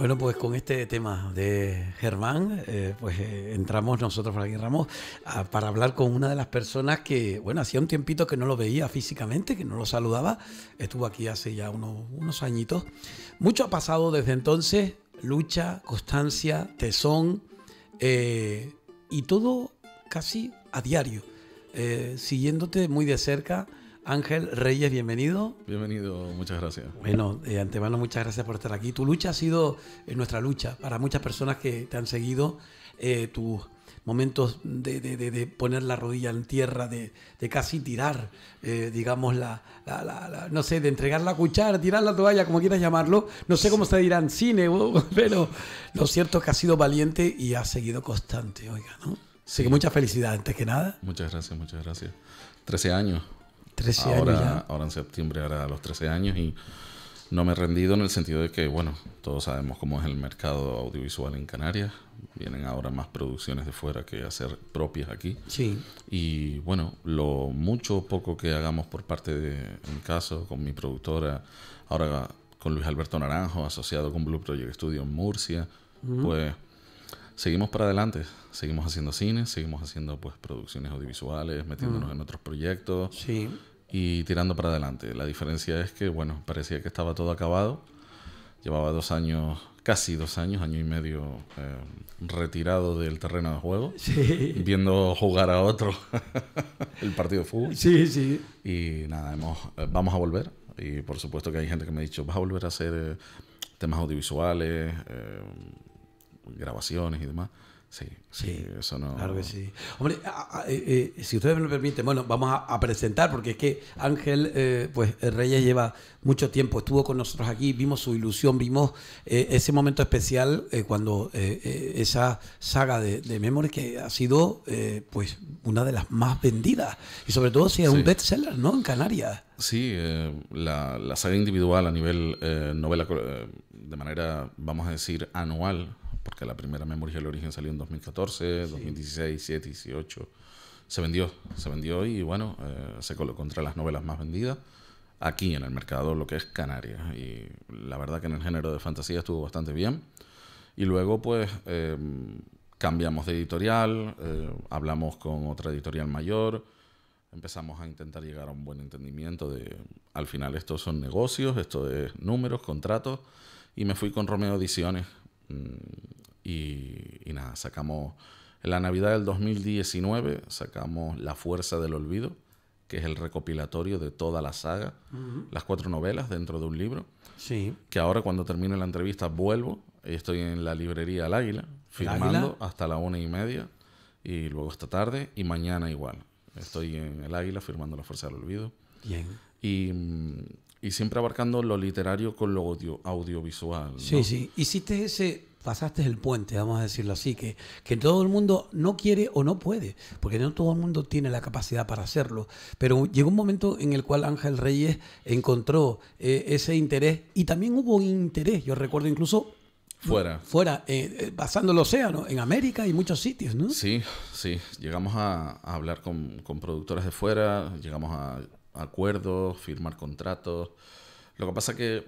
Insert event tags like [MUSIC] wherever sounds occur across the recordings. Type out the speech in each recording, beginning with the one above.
Bueno, pues con este tema de Germán, eh, pues eh, entramos nosotros, aquí Ramos, para hablar con una de las personas que, bueno, hacía un tiempito que no lo veía físicamente, que no lo saludaba. Estuvo aquí hace ya unos, añitos. Mucho ha pasado desde entonces, lucha, constancia, tesón, eh, y todo casi a diario, siguiéndote muy de cerca Ángel Reyes, bienvenido. Bienvenido, muchas gracias. Bueno, de antemano muchas gracias por estar aquí. Tu lucha ha sido eh, nuestra lucha para muchas personas que te han seguido. Eh, tus momentos de, poner la rodilla en tierra, de, casi tirar, eh, digamos, la, no sé, de entregar la cuchara, tirar la toalla, como quieras llamarlo. No sé cómo se dirán cine, [LAUGHS] pero lo cierto es que has sido valiente y has seguido constante, oiga, ¿no? Así que mucha felicidad antes que nada. Muchas gracias, muchas gracias. 13 años, ahora, años. Ya. Ahora en septiembre hará los 13 años y no me he rendido en el sentido de que, bueno, todos sabemos cómo es el mercado audiovisual en Canarias. Vienen ahora más producciones de fuera que hacer propias aquí. Sí. Y bueno, lo mucho o poco que hagamos por parte de, en mi caso, con mi productora, ahora con Luis Alberto Naranjo, asociado con Blue Project Studio en Murcia, pues seguimos para adelante, seguimos haciendo cine, seguimos haciendo pues producciones audiovisuales, metiéndonos en otros proyectos. Sí y tirando para adelante. La diferencia es que, bueno, parecía que estaba todo acabado. Llevaba dos años, casi dos años, año y medio eh, retirado del terreno de juego, [LAUGHS] viendo jugar a otro [LAUGHS] el partido de fútbol. Sí, sí. Y nada, hemos, eh, vamos a volver. Y por supuesto que hay gente que me ha dicho, vas a volver a hacer eh, temas audiovisuales, grabaciones y demás. Sí, sí, eso no. Claro que sí. Hombre, eh, eh, si ustedes me lo permiten, bueno, vamos a, presentar, porque es que Ángel, eh, pues eh, Reyes lleva mucho tiempo, estuvo con nosotros aquí, vimos su ilusión, vimos ese momento especial cuando esa saga de, de, que ha sido, pues, una de las más vendidas. Y sobre todo si es un un bestseller, ¿no? En Canarias. Sí, la, la, saga individual a nivel novela, de manera, vamos a decir, anual porque la primera memoria del origen salió en 2014, 2016, 17, 18. Se vendió, se vendió y bueno, eh, se colocó entre las novelas más vendidas aquí en el mercado, lo que es Canarias. Y la verdad que en el género de fantasía estuvo bastante bien. Y luego pues em, cambiamos de editorial, eh, hablamos con otra editorial mayor, empezamos a intentar llegar a un buen entendimiento de, al final estos son negocios, esto es números, contratos, y me fui con Romeo Ediciones Mm, y, nada, sacamos en la Navidad del 2019, sacamos La Fuerza del Olvido, que es el recopilatorio de toda la saga, las cuatro novelas dentro de un libro. Sí. Que ahora cuando termine la entrevista vuelvo, estoy en la librería El Águila, firmando hasta la una y media, y luego esta tarde, y mañana igual. Estoy en El Águila firmando La Fuerza del Olvido. Bien. Y y siempre abarcando lo literario con lo audiovisual. Sí, sí. Hiciste ese, pasaste el puente, vamos a decirlo así, que, que todo el mundo no quiere o no puede, porque no todo el mundo tiene la capacidad para hacerlo. Pero llegó un momento en el cual Ángel Reyes encontró eh, ese interés y también hubo interés, yo recuerdo incluso... Fuera. fuera, eh, eh, pasando el océano, en América y muchos sitios, ¿no? Sí, sí. Llegamos a, a hablar con, con productoras de fuera, llegamos a acuerdos, firmar contratos. Lo que pasa que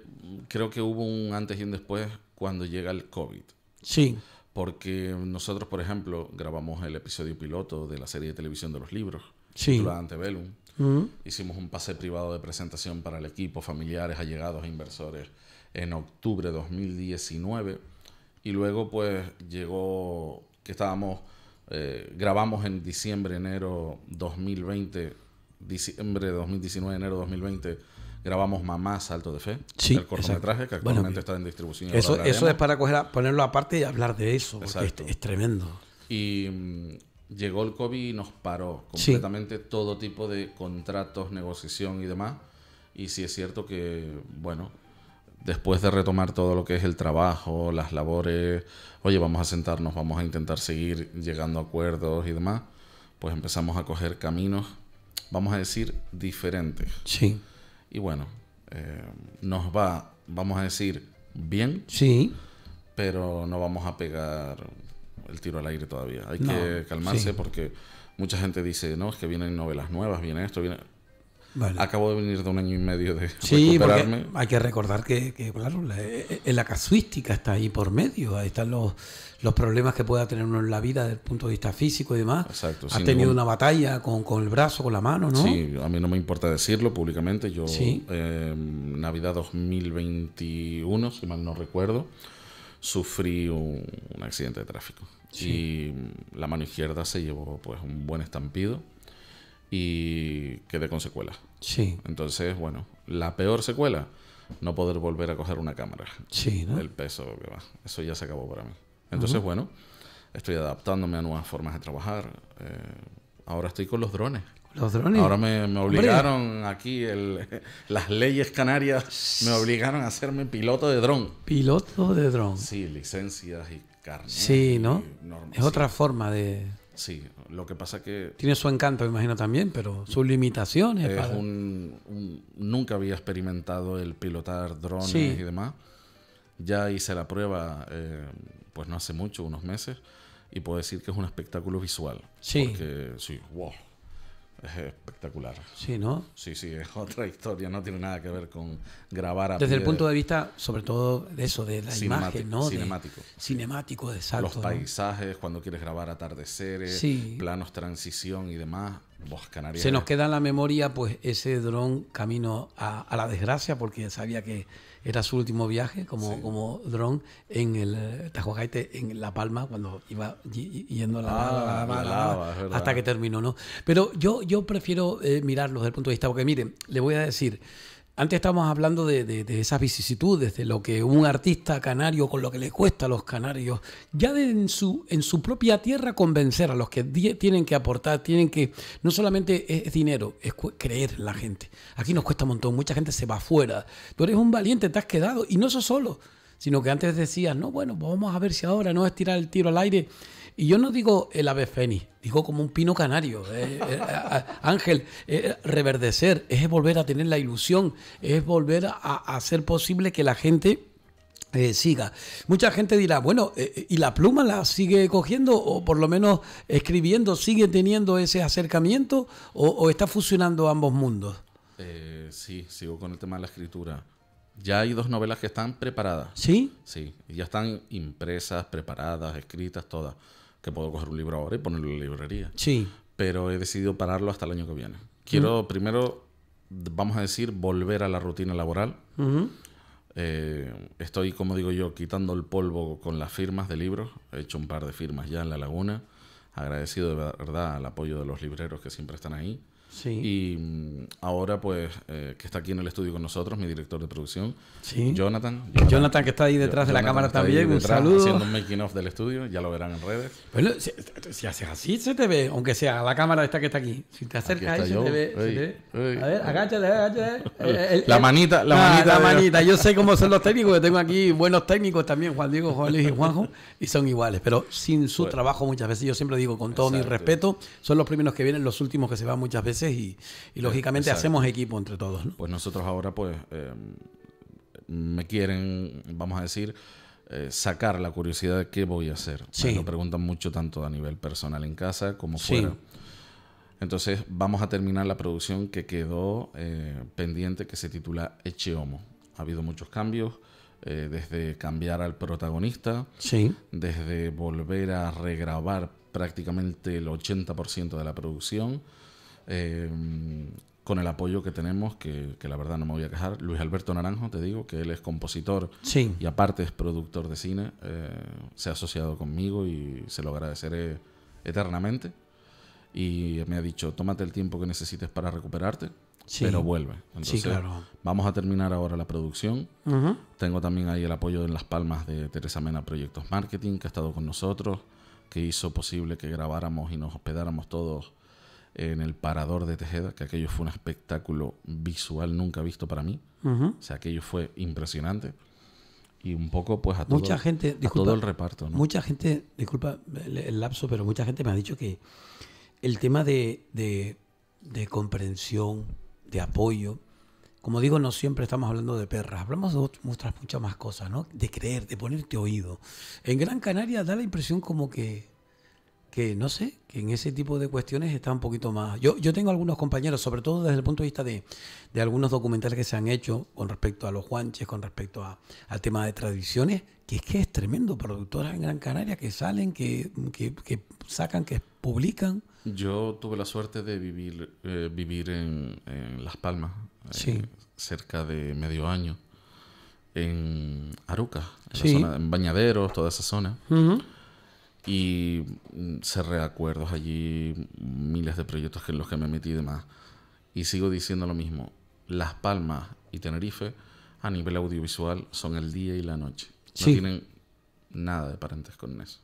creo que hubo un antes y un después cuando llega el COVID. Sí. Porque nosotros, por ejemplo, grabamos el episodio piloto de la serie de televisión de los libros, sí. titulada mm. Hicimos un pase privado de presentación para el equipo, familiares, allegados, e inversores, en octubre de 2019. Y luego, pues, llegó que estábamos, eh, grabamos en diciembre, enero 2020 diciembre de 2019, enero de 2020, grabamos Mamá Salto de Fe, el cortometraje que actualmente está en distribución. Eso, eso es para ponerlo aparte y hablar de eso, porque es, tremendo. Y mm, llegó el COVID y nos paró completamente todo tipo de contratos, negociación y demás. Y sí es cierto que, bueno, después de retomar todo lo que es el trabajo, las labores, oye, vamos a sentarnos, vamos a intentar seguir llegando a acuerdos y demás, pues empezamos a coger caminos vamos a decir, diferentes. Sí. Y bueno, eh, nos va, vamos a decir, bien. Sí. Pero no vamos a pegar el tiro al aire todavía. Hay que calmarse porque mucha gente dice, no, es que vienen novelas nuevas, viene esto, viene... Acabo de venir de un año y medio de sí, recuperarme. Hay que recordar que, claro, la, eh, eh, la, casuística está ahí por medio. Ahí están los, los problemas que pueda tener uno en la vida desde el punto de vista físico y demás. Exacto. Ha tenido una batalla con, con, el brazo, con la mano, ¿no? Sí, a mí no me importa decirlo públicamente. Yo, en em, Navidad 2021, si mal no recuerdo, sufrí un, accidente de tráfico. Y la mano izquierda se llevó pues un buen estampido y quedé con secuelas. Sí. Entonces, bueno, la peor secuela, no poder volver a coger una cámara. Sí, ¿no? El peso que va. Eso ya se acabó para mí. Entonces, bueno, estoy adaptándome a nuevas formas de trabajar. Eh, ahora estoy con los drones. Los drones. Ahora me, obligaron aquí, [LAUGHS] las leyes canarias me obligaron a hacerme piloto de dron. Piloto de dron. Sí, licencias y carne. Sí, ¿no? es otra forma de... Sí, lo que pasa que... Tiene su encanto, me imagino también, pero sus limitaciones. un, nunca había experimentado el pilotar drones y demás. Ya hice la prueba, eh, pues no hace mucho, unos meses, y puedo decir que es un espectáculo visual. Sí. Porque sí, wow, es espectacular. Sí, ¿no? Sí, sí, es otra historia, no tiene nada que ver con grabar Desde el punto de vista, sobre todo, de eso, de la imagen, ¿no? Cinemático. De, cinemático, de exacto. Los paisajes, cuando quieres grabar atardeceres, planos transición y demás. Vos, Se nos queda en la memoria, pues, ese dron camino a la desgracia, porque sabía que era su último viaje como, como dron en el eh, Tajuacaite, en La Palma, cuando iba yendo la, ah, hasta que terminó, ¿no? Pero yo, yo prefiero eh, mirarlo desde el punto de vista, porque miren, le voy a decir, antes estábamos hablando de, esas vicisitudes, de lo que un artista canario, con lo que le cuesta a los canarios, ya de, en, su, en su propia tierra convencer a los que tienen que aportar, tienen que, no solamente es, dinero, es creer en la gente. Aquí nos cuesta un montón, mucha gente se va afuera. Tú eres un valiente, te has quedado, y no eso solo sino que antes decías, no, bueno, vamos a ver si ahora no es tirar el tiro al aire. Y yo no digo el ave fénix, digo como un pino canario. Eh, eh, eh, ángel, reverdecer es volver a tener la ilusión, es volver a, hacer posible que la gente siga. Mucha gente dirá, bueno, ¿y la pluma la sigue cogiendo o por lo menos escribiendo sigue teniendo ese acercamiento o, está fusionando ambos mundos? sí, sigo con el tema de la escritura. Ya hay dos novelas que están preparadas. ¿Sí? Sí, ya están impresas, preparadas, escritas, todas. Que puedo coger un libro ahora y ponerlo en la librería. Sí. Pero he decidido pararlo hasta el año que viene. Quiero mm. primero, vamos a decir, volver a la rutina laboral. Eh, estoy, como digo yo, quitando el polvo con las firmas de libros. He hecho un par de firmas ya en La Laguna. Agradecido de verdad al apoyo de los libreros que siempre están ahí. Y mm, ahora, pues, eh, que está aquí en el estudio con nosotros, mi director de producción, Jonathan, Jonathan, que está ahí detrás de la cámara también, un saludo. Haciendo un making off del estudio, ya lo verán en redes. si, haces así, se te ve, aunque sea la cámara esta que está aquí. Si te acercas ahí, se te, ve, a ver, agáchale, agáchate. [LAUGHS] Eh, eh, la manita, la ah, manita. La manita. Yo sé cómo son los técnicos, que tengo aquí buenos técnicos también, Juan Diego, Juan Luis y Juanjo, y son iguales, pero sin su trabajo muchas veces, yo siempre digo, con todo mi respeto, son los primeros que vienen, los últimos que se van muchas veces y, eh, lógicamente hacemos equipo entre todos. Pues nosotros ahora, pues, em, me quieren, vamos a decir, eh, sacar la curiosidad de qué voy a hacer. Sí. Me lo preguntan mucho tanto a nivel personal en casa como fuera. Entonces vamos a terminar la producción que quedó eh, pendiente que se titula Eche Homo. Ha habido muchos cambios, desde cambiar al protagonista, sí. desde volver a regrabar prácticamente el 80% de la producción, Em, con el apoyo que tenemos, que, la verdad no me voy a quejar. Luis Alberto Naranjo, te digo, que él es compositor y aparte es productor de cine, eh, se ha asociado conmigo y se lo agradeceré eternamente. Y me ha dicho, tómate el tiempo que necesites para recuperarte, pero vuelve. Entonces, vamos a terminar ahora la producción. Tengo también ahí el apoyo en Las Palmas de Teresa Mena Proyectos Marketing, que ha estado con nosotros, que hizo posible que grabáramos y nos hospedáramos todos en el Parador de Tejeda, que aquello fue un espectáculo visual nunca visto para mí. O sea, aquello fue impresionante. Y un poco, pues, a, todo, gente, todo el reparto. Mucha gente, disculpa el, lapso, pero mucha gente me ha dicho que el tema de, comprensión, de apoyo, como digo, no siempre estamos hablando de perras, hablamos de muchas más cosas, ¿no? De creer, de ponerte oído. En Gran Canaria da la impresión como que que no sé, que en ese tipo de cuestiones está un poquito más. Yo, yo tengo algunos compañeros, sobre todo desde el punto de vista de, de algunos documentales que se han hecho con respecto a los Juanches, con respecto al tema de tradiciones, que es que es tremendo. Productoras en Gran Canaria que salen, que, que, sacan, que publican. Yo tuve la suerte de vivir, eh, vivir en, Las Palmas eh, cerca de medio año, en Aruca, en, Bañaderos, toda esa zona. Uh y cerré mm, acuerdos allí, miles de proyectos en los que me metí y demás. Y sigo diciendo lo mismo, Las Palmas y Tenerife a nivel audiovisual son el día y la noche. No tienen nada de paréntesis con eso.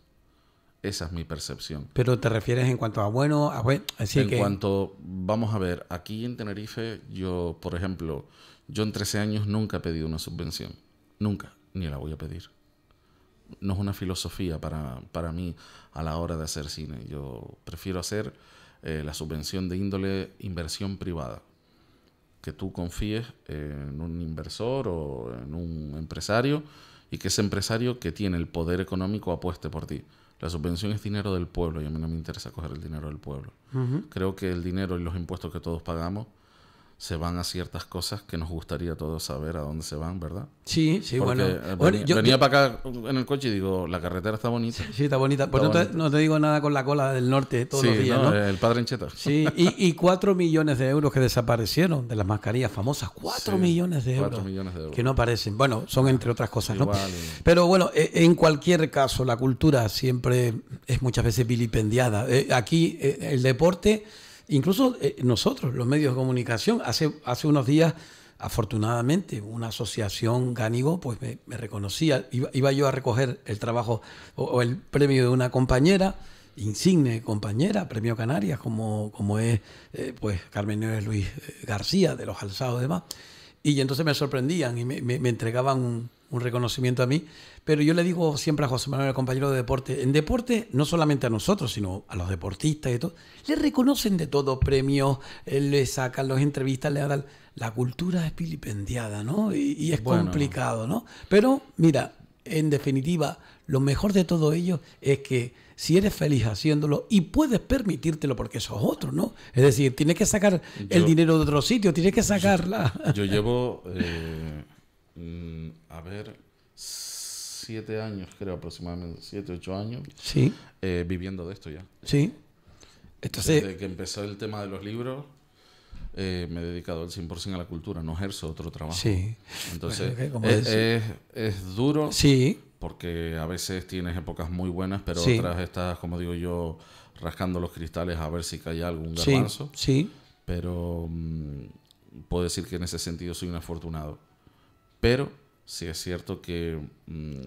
Esa es mi percepción. Pero te refieres en cuanto a bueno, a bueno, así En cuanto, vamos a ver, aquí en Tenerife, yo, por ejemplo, yo en 13 años nunca he pedido una subvención. Nunca, ni la voy a pedir no es una filosofía para, mí a la hora de hacer cine. Yo prefiero hacer eh, la subvención de índole inversión privada. Que tú confíes en un inversor o en un empresario y que ese empresario que tiene el poder económico apueste por ti. La subvención es dinero del pueblo y a mí no me interesa coger el dinero del pueblo. Creo que el dinero y los impuestos que todos pagamos se van a ciertas cosas que nos gustaría todos saber a dónde se van, ¿verdad? Sí, sí, bueno. yo, venía para acá en el coche y digo, la carretera está bonita. Sí, está bonita. Pues no, Te, digo nada con la cola del norte todos los días, ¿no? El padre Encheta. Sí, y, cuatro millones de euros que desaparecieron de las mascarillas famosas. Cuatro millones de euros. millones de euros. Que no aparecen. Bueno, son entre otras cosas, ¿no? Pero bueno, e, en cualquier caso, la cultura siempre es muchas veces vilipendiada. Eh, aquí eh, el deporte Incluso eh, nosotros, los medios de comunicación, hace, hace unos días, afortunadamente, una asociación Ganigo pues me, reconocía. Iba, yo a recoger el trabajo o, el premio de una compañera, insigne compañera, premio Canarias, como, como es eh, pues Carmen Nieves Luis eh, García, de los alzados y demás. Y entonces me sorprendían y me, entregaban un reconocimiento a mí, pero yo le digo siempre a José Manuel, compañero de deporte, en deporte, no solamente a nosotros, sino a los deportistas y todo, le reconocen de todo premios, eh, le sacan los entrevistas, le dan... La cultura es vilipendiada, ¿no? Y, es complicado, ¿no? Pero mira, en definitiva, lo mejor de todo ello es que si eres feliz haciéndolo y puedes permitírtelo porque sos otro, ¿no? Es decir, tienes que sacar el dinero de otro sitio, tienes que sacarla. Yo, llevo, eh, [LAUGHS] mm, a ver, siete años, creo aproximadamente, siete, ocho años, sí. Eh, viviendo de esto ya. Sí. Desde que empezó el tema de los libros, eh, me he dedicado al 100% a la cultura, no ejerzo otro trabajo. Sí. Entonces, es, duro. Sí. Porque a veces tienes épocas muy buenas, pero otras estás, como digo yo, rascando los cristales a ver si cae algún garbanzo. Sí. Pero mm, puedo decir que en ese sentido soy un afortunado. Pero si es cierto que mm,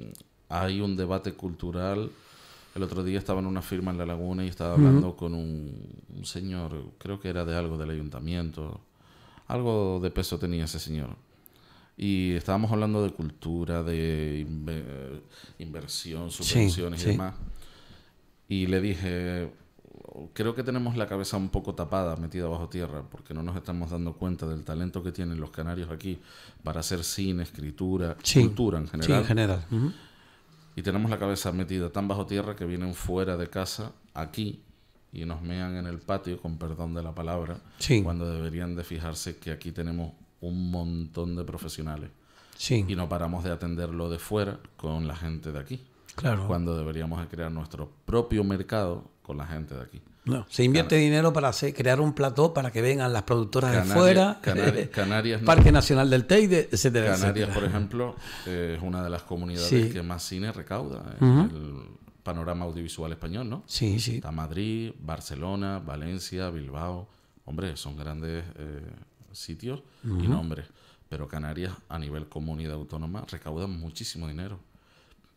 hay un debate cultural. El otro día estaba en una firma en La Laguna y estaba hablando con un, señor, creo que era de algo del ayuntamiento, algo de peso tenía ese señor. Y estábamos hablando de cultura, de inversión, subvenciones y demás. Y le dije, creo que tenemos la cabeza un poco tapada, metida bajo tierra, porque no nos estamos dando cuenta del talento que tienen los canarios aquí para hacer cine, escritura, cultura en general. Sí, en general. Y tenemos la cabeza metida tan bajo tierra que vienen fuera de casa, aquí, y nos mean en el patio, con perdón de la palabra, cuando deberían de fijarse que aquí tenemos un montón de profesionales. Y no paramos de atenderlo de fuera con la gente de aquí. Claro. Cuando deberíamos crear nuestro propio mercado con la gente de aquí. No, se invierte dinero para crear un plató para que vengan las productoras de fuera, eh, eh, Canarias, Canarias Parque Nacional del Teide, etcétera. Canarias, por ejemplo, es una de las comunidades que más cine recauda en eh, el panorama audiovisual español, ¿no? Sí, sí. Está Madrid, Barcelona, Valencia, Bilbao. Hombre, son grandes sitios y nombres. Pero Canarias, a nivel comunidad autónoma, recauda muchísimo dinero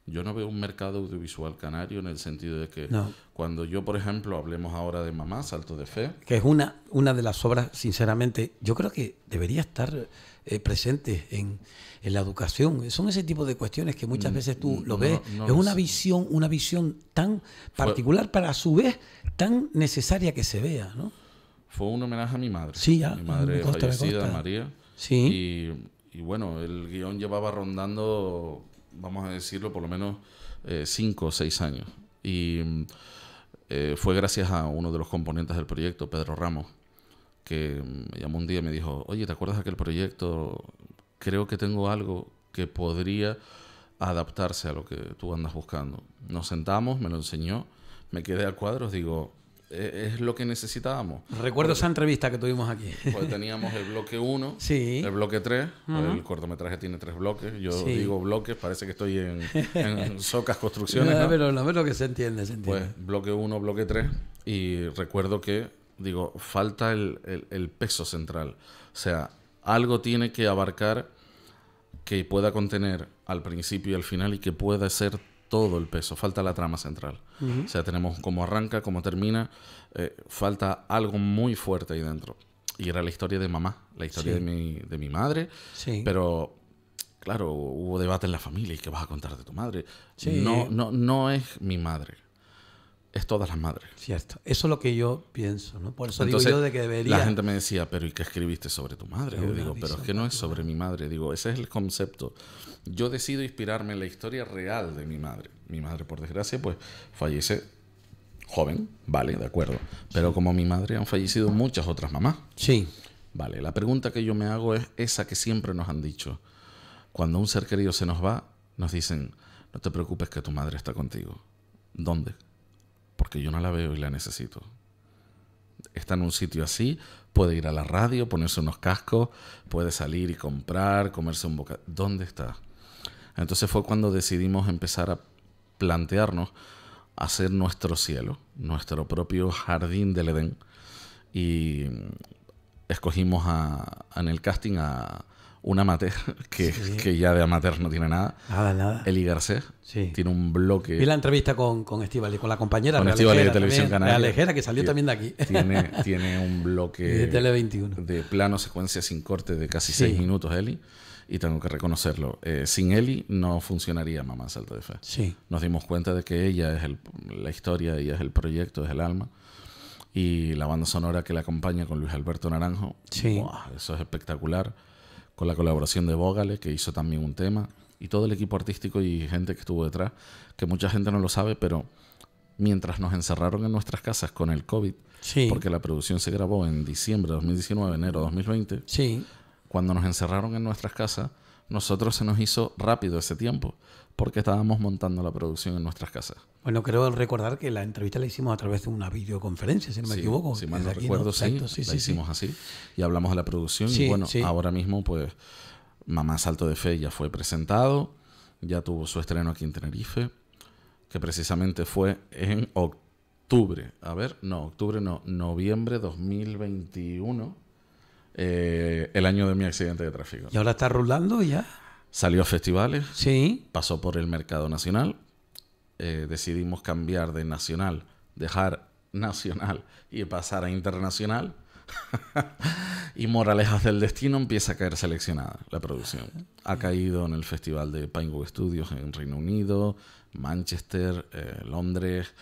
yo no veo un mercado audiovisual canario en el sentido de que cuando yo, por ejemplo, hablemos ahora de Mamá, Salto de Fe. Que es una, una de las obras, sinceramente, yo creo que debería estar eh, presente en, en, la educación. Son ese tipo de cuestiones que muchas mm, veces tú lo ves. es una visión, una visión tan particular, para a su vez tan necesaria que se vea, ¿no? Fue un homenaje a mi madre. Sí, a Mi madre María. Sí. Y, y bueno, el guión llevaba rondando vamos a decirlo, por lo menos eh, cinco o seis años. Y eh, fue gracias a uno de los componentes del proyecto, Pedro Ramos, que me llamó un día y me dijo, oye, ¿te acuerdas de aquel proyecto? Creo que tengo algo que podría adaptarse a lo que tú andas buscando. Nos sentamos, me lo enseñó, me quedé a cuadros, digo, eh, es lo que necesitábamos. Recuerdo esa entrevista que tuvimos aquí. Pues teníamos el bloque 1, [LAUGHS] sí. el bloque 3, el cortometraje tiene tres bloques, yo digo bloques, parece que estoy en, [LAUGHS] Socas Construcciones. Pero lo que se entiende, se Pues bloque 1, bloque 3, y recuerdo que, digo, falta el peso central, o sea, algo tiene que abarcar que pueda contener al principio y al final y que pueda ser todo el peso, falta la trama central. O sea, tenemos cómo arranca, cómo termina, eh, falta algo muy fuerte ahí dentro. Y era la historia de mamá, la historia de, mi, madre, sí. pero claro, hubo debate en la familia y qué vas a contar de tu madre. No, no, no es mi madre es todas las madres. Cierto. Eso es lo que yo pienso, ¿no? Por eso digo yo de que debería... La gente me decía, pero ¿y qué escribiste sobre tu madre? Yo digo, pero es que no es sobre mi madre. Digo, ese es el concepto. Yo decido inspirarme en la historia real de mi madre. Mi madre, por desgracia, pues fallece joven, vale, de acuerdo. Pero como mi madre han fallecido muchas otras mamás. Sí. Vale, la pregunta que yo me hago es esa que siempre nos han dicho. Cuando un ser querido se nos va, nos dicen, no te preocupes que tu madre está contigo. ¿Dónde? porque yo no la veo y la necesito. Está en un sitio así, puede ir a la radio, ponerse unos cascos, puede salir y comprar, comerse un bocado. ¿Dónde está? Entonces fue cuando decidimos empezar a plantearnos hacer nuestro cielo, nuestro propio jardín del Edén. Y escogimos a, en el casting a un amateur, [LAUGHS] que, que, ya de amateur no tiene nada. Nada, nada. Eli Garcés tiene un bloque. y la entrevista con, con y con la compañera con de Televisión La Lejera, que salió también de aquí. Tiene, [LAUGHS] tiene un bloque. de Tele 21. De plano, secuencia sin corte de casi seis minutos, Eli. Y tengo que reconocerlo. Eh, sin Eli no funcionaría Mamá Salto de Fe. Sí. Nos dimos cuenta de que ella es la historia, ella es el proyecto, es el alma. Y la banda sonora que la acompaña con Luis Alberto Naranjo. Sí. eso es espectacular con la colaboración de Bogale, que hizo también un tema, y todo el equipo artístico y gente que estuvo detrás, que mucha gente no lo sabe, pero mientras nos encerraron en nuestras casas con el COVID, porque la producción se grabó en diciembre de 2019, enero de 2020, sí. cuando nos encerraron en nuestras casas, nosotros se nos hizo rápido ese tiempo porque estábamos montando la producción en nuestras casas. Bueno, creo recordar que la entrevista la hicimos a través de una videoconferencia, si no me equivoco. Si recuerdo, sí, la hicimos así y hablamos de la producción. y bueno, ahora mismo, pues, Mamá Salto de Fe ya fue presentado, ya tuvo su estreno aquí en Tenerife, que precisamente fue en octubre, a ver, no, octubre no, noviembre 2021 eh, el año de mi accidente de tráfico. ¿Y ahora está rulando ya? Salió a festivales. Sí. Pasó por el mercado nacional. Eh, decidimos cambiar de nacional, dejar nacional y pasar a internacional. [LAUGHS] y Moralejas del Destino empieza a caer seleccionada la producción. Ha caído en el festival de Pinewood Studios en Reino Unido, Manchester, eh, Londres,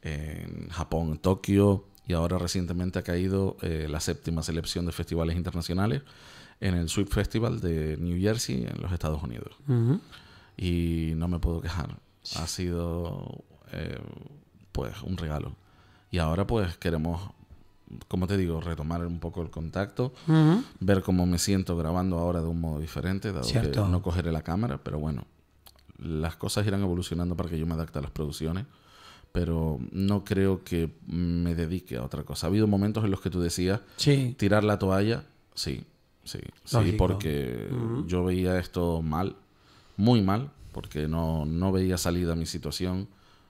en Japón, Tokio y ahora recientemente ha caído eh, la séptima selección de festivales internacionales en el Sweep Festival de New Jersey en los Estados Unidos. Y no me puedo quejar. Ha sido eh, pues un regalo. Y ahora pues queremos, como te digo, retomar un poco el contacto, ver cómo me siento grabando ahora de un modo diferente, dado que no cogeré la cámara, pero bueno, las cosas irán evolucionando para que yo me adapte a las producciones pero no creo que me dedique a otra cosa. Ha habido momentos en los que tú decías tirar la toalla, sí, sí, sí, porque yo veía esto mal, muy mal, porque no, no veía salida a mi situación.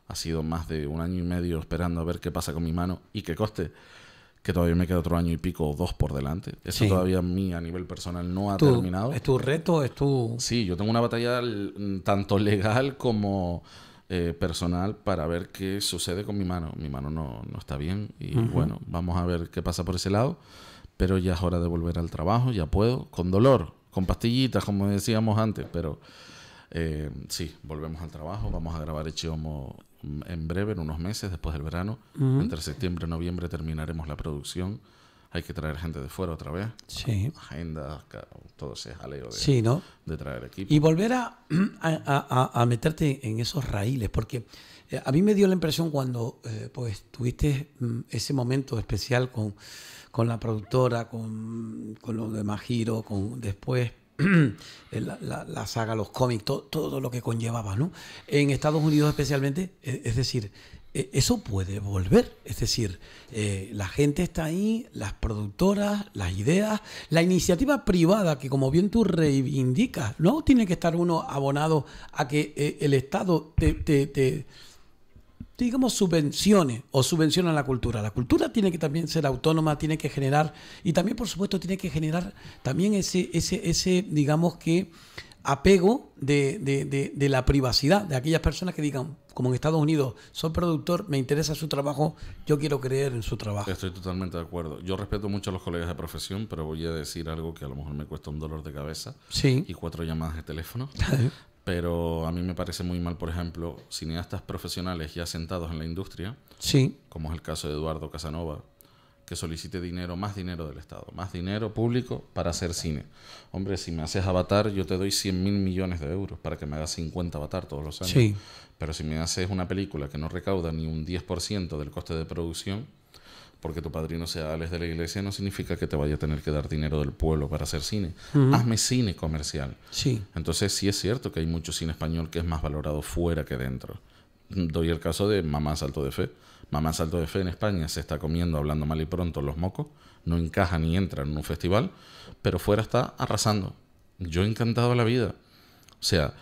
Ha sido más de un año y medio esperando a ver qué pasa con mi mano y que coste que todavía me queda otro año y pico o dos por delante. Eso todavía a mí a nivel personal no ha terminado. ¿Es tu reto? ¿Es tu...? Sí, yo tengo una batalla tanto legal como eh, personal para ver qué sucede con mi mano. Mi mano no, no está bien y bueno, vamos a ver qué pasa por ese lado, pero ya es hora de volver al trabajo, ya puedo, con dolor, con pastillitas, como decíamos antes, pero eh, sí, volvemos al trabajo, vamos a grabar Echiomo mm, en breve, en unos meses, después del verano, entre septiembre y noviembre terminaremos la producción hay que traer gente de fuera otra vez. Sí. Agendas, todo ese jaleo de, traer equipo. Y volver a, [CLEARS THROAT] meterte en esos raíles, porque eh, a mí me dio la impresión cuando eh, pues tuviste mm, ese momento especial con, la productora, con, lo de Majiro, con después [CLEARS THROAT] la, saga, los cómics, todo lo que conllevaba, ¿no? En Estados Unidos especialmente, e, es decir, e, eso puede volver. Es decir, eh, la gente está ahí, las productoras, las ideas, la iniciativa privada que como bien tú reivindicas, no tiene que estar uno abonado a que eh, el Estado te, te, digamos, subvencione o subvenciona la cultura. La cultura tiene que también ser autónoma, tiene que generar, y también por supuesto tiene que generar también ese, ese, ese digamos que apego de, la privacidad de aquellas personas que digan, como en Estados Unidos, soy productor, me interesa su trabajo, yo quiero creer en su trabajo. Estoy totalmente de acuerdo. Yo respeto mucho a los colegas de profesión, pero voy a decir algo que a lo mejor me cuesta un dolor de cabeza sí. y cuatro llamadas de teléfono. [LAUGHS] pero a mí me parece muy mal, por ejemplo, cineastas profesionales ya sentados en la industria, sí. como es el caso de Eduardo Casanova, que solicite dinero, más dinero del Estado, más dinero público para hacer cine. Hombre, si me haces Avatar, yo te doy 100 mil millones de euros para que me hagas 50 Avatar todos los años. Pero si me haces una película que no recauda ni un 10% del coste de producción, porque tu padrino sea Alex de la Iglesia, no significa que te vaya a tener que dar dinero del pueblo para hacer cine. Hazme cine comercial. Sí. Entonces sí es cierto que hay mucho cine español que es más valorado fuera que dentro doy el caso de Mamá Salto de Fe. Mamá Salto de Fe en España se está comiendo, hablando mal y pronto, los mocos. No encaja ni entra en un festival, pero fuera está arrasando. Yo he encantado la vida. O sea,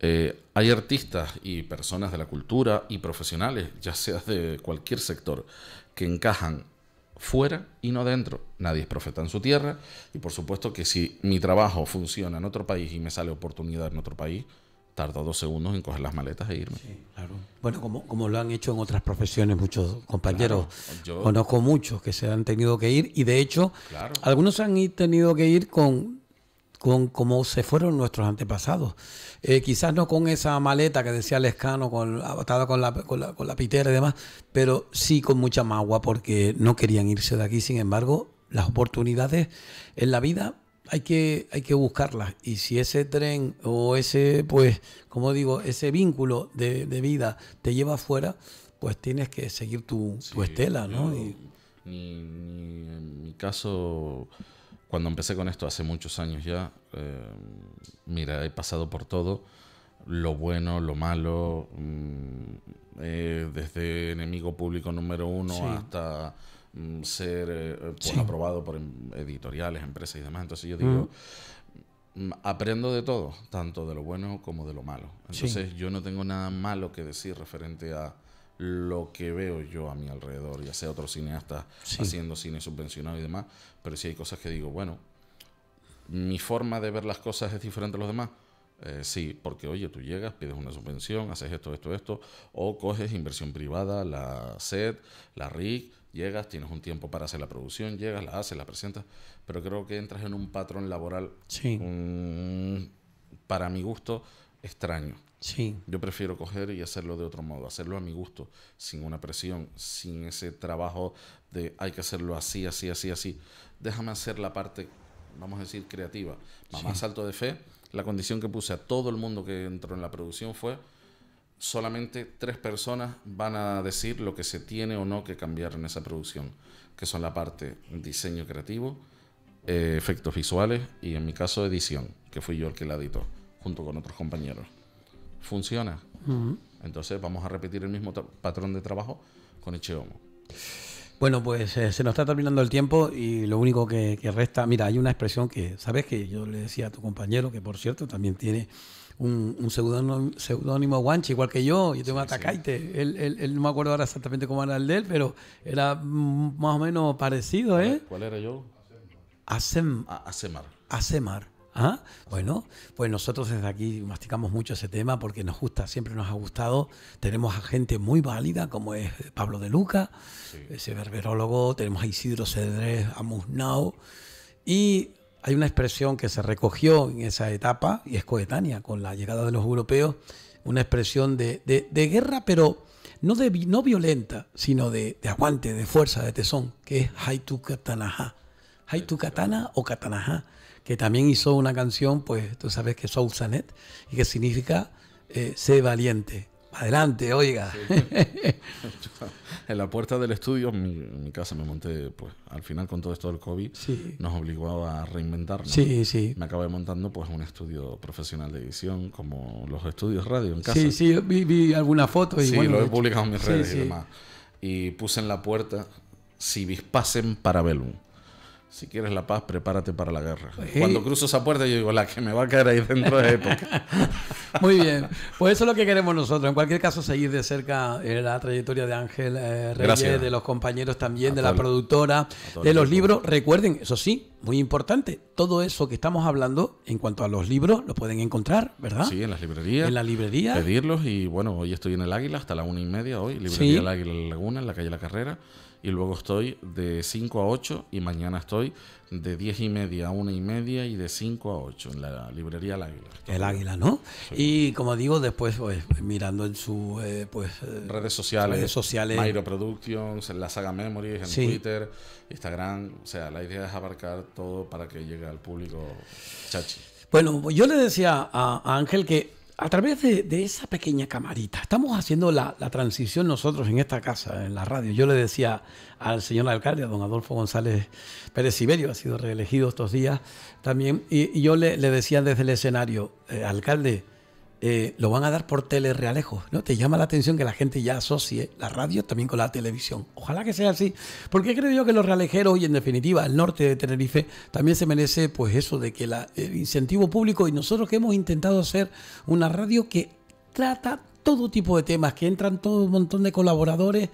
eh, hay artistas y personas de la cultura y profesionales, ya seas de cualquier sector, que encajan fuera y no dentro. Nadie es profeta en su tierra y por supuesto que si mi trabajo funciona en otro país y me sale oportunidad en otro país, tarda dos segundos en coger las maletas e irme. Sí, claro. Bueno, como, como lo han hecho en otras profesiones muchos compañeros. yo, Conozco muchos que se han tenido que ir y de hecho algunos han tenido que ir con, con como se fueron nuestros antepasados. Eh, quizás no con esa maleta que decía Lescano, con, con la, con, la, con la pitera y demás, pero sí con mucha magua porque no querían irse de aquí. Sin embargo, las oportunidades en la vida hay que, hay que buscarlas. Y si ese tren o ese, pues, como digo, ese vínculo de, vida te lleva afuera, pues tienes que seguir tu, estela, ¿no? en mi caso, cuando empecé con esto hace muchos años ya, eh, mira, he pasado por todo, lo bueno, lo malo, mm, eh, desde enemigo público número uno hasta Mm, ser eh, eh, pues, aprobado por em, editoriales, empresas y demás. Entonces yo digo, mm, mm, aprendo de todo, tanto de lo bueno como de lo malo. Entonces yo no tengo nada malo que decir referente a lo que veo yo a mi alrededor, ya sea otro cineasta haciendo cine subvencionado y demás, pero si hay cosas que digo, bueno, mi forma de ver las cosas es diferente a los demás. Eh, sí, porque oye, tú llegas, pides una subvención, haces esto, esto, esto, o coges inversión privada, la SED, la RIC, Llegas, tienes un tiempo para hacer la producción, llegas, la haces, la presentas, pero creo que entras en un patrón laboral, para mi gusto, extraño. Sí. Yo prefiero coger y hacerlo de otro modo, hacerlo a mi gusto, sin una presión, sin ese trabajo de hay que hacerlo así, así, así, así. Déjame hacer la parte, vamos a decir, creativa. más alto de Fe, la condición que puse a todo el mundo que entró en la producción fue solamente tres personas van a decir lo que se tiene o no que cambiar en esa producción, que son la parte diseño creativo, eh, efectos visuales y en mi caso edición, que fui yo el que la editó, junto con otros compañeros. Funciona. Entonces vamos a repetir el mismo patrón de trabajo con Echeomo. Bueno, pues eh, se nos está terminando el tiempo y lo único que, que resta, mira, hay una expresión que, ¿sabes? Que yo le decía a tu compañero, que por cierto también tiene un, un seudónimo, guanche, igual que yo. Yo tengo sí, Atacaite. Él, no me acuerdo ahora exactamente cómo era el de él, pero era más o menos parecido, ¿eh? ¿Cuál era yo? Asemar. Asemar. ¿Ah? Bueno, pues nosotros desde aquí masticamos mucho ese tema porque nos gusta, siempre nos ha gustado. Tenemos a gente muy válida como es Pablo de Luca, ese berberólogo, tenemos a Isidro Cedrés, a y hay una expresión que se recogió en esa etapa y es coetánea con la llegada de los europeos, una expresión de, guerra, pero no, de, no violenta, sino de, aguante, de fuerza, de tesón, que es Haitu Katanaha. Haitu Katana o Katanaha, que también hizo una canción, pues tú sabes que es Sousanet, y que significa eh, sé valiente, Adelante, oiga. en la puerta del estudio, mi, mi casa me monté, pues al final con todo esto del COVID, nos obligó a reinventarnos. Sí, sí. Me acabé montando pues un estudio profesional de edición, como los estudios radio en casa. Sí, sí, vi, alguna foto. Y sí, lo he publicado en mis redes y demás. Y puse en la puerta, si vispasen para Belum si quieres la paz, prepárate para la guerra. Cuando cruzo esa puerta, yo digo, la que me va a caer ahí dentro de época. [LAUGHS] Muy bien. Pues eso es lo que queremos nosotros. En cualquier caso, seguir de cerca eh, la trayectoria de Ángel eh, Reyes, de los compañeros también, de la productora, de los libros. Recuerden, eso sí, muy importante, todo eso que estamos hablando en cuanto a los libros, lo pueden encontrar, ¿verdad? Sí, en las librerías. En la librería. Pedirlos y bueno, hoy estoy en el Águila hasta la una y media hoy, librería del El Águila Laguna, en la calle La Carrera y luego estoy de 5 a 8 y mañana estoy de 10 y media a 1 y media y de 5 a 8 en la librería El Águila. El Águila, ¿no? Y como digo, después pues, mirando en sus eh, pues, eh, redes sociales, redes sociales. Mairo Productions, en la saga Memories, en Twitter, Instagram, o sea, la idea es abarcar todo para que llegue al público chachi. Bueno, yo le decía a Ángel que a través de, esa pequeña camarita, estamos haciendo la, transición nosotros en esta casa, en la radio. Yo le decía al señor alcalde, a don Adolfo González Pérez Siberio, ha sido reelegido estos días también, y, yo le, decía desde el escenario, eh, alcalde, eh, lo van a dar por telerrealejos. ¿no? Te llama la atención que la gente ya asocie la radio también con la televisión. Ojalá que sea así, porque creo yo que los realejeros y en definitiva el norte de Tenerife también se merece pues eso de que el incentivo público y nosotros que hemos intentado hacer una radio que trata todo tipo de temas, que entran todo un montón de colaboradores.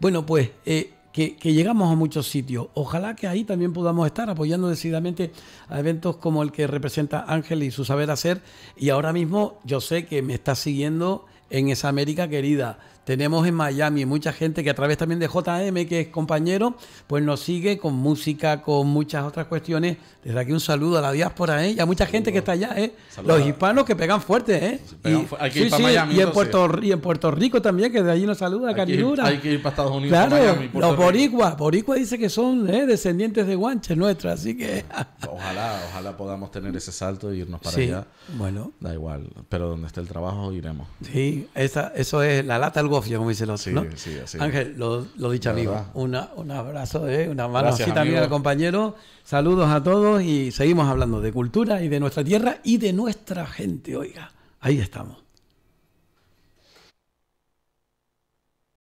Bueno, pues eh, que, llegamos a muchos sitios. Ojalá que ahí también podamos estar apoyando decididamente a eventos como el que representa Ángel y su saber hacer. Y ahora mismo yo sé que me está siguiendo en esa América querida tenemos en Miami mucha gente que a través también de JM, que es compañero, pues nos sigue con música, con muchas otras cuestiones. Desde aquí un saludo a la diáspora ¿eh? y a mucha gente que está allá. ¿eh? Los hispanos que pegan fuerte. ¿eh? sí, y, en Puerto, en Puerto Rico también, que de allí nos saluda cariñura. Hay que ir para Estados Unidos. Claro, Miami, los boricuas. Boricua dice que son ¿eh? descendientes de guanches nuestros, así que... [LAUGHS] ojalá, ojalá podamos tener ese salto e irnos para allá. Bueno. Da igual, pero donde esté el trabajo iremos. Sí, esa, eso es la lata algo como dice Sí, Ángel, lo, dicho, amigo. Una, un abrazo, ¿eh? una mano así también al compañero. Saludos a todos y seguimos hablando de cultura y de nuestra tierra y de nuestra gente, oiga. Ahí estamos.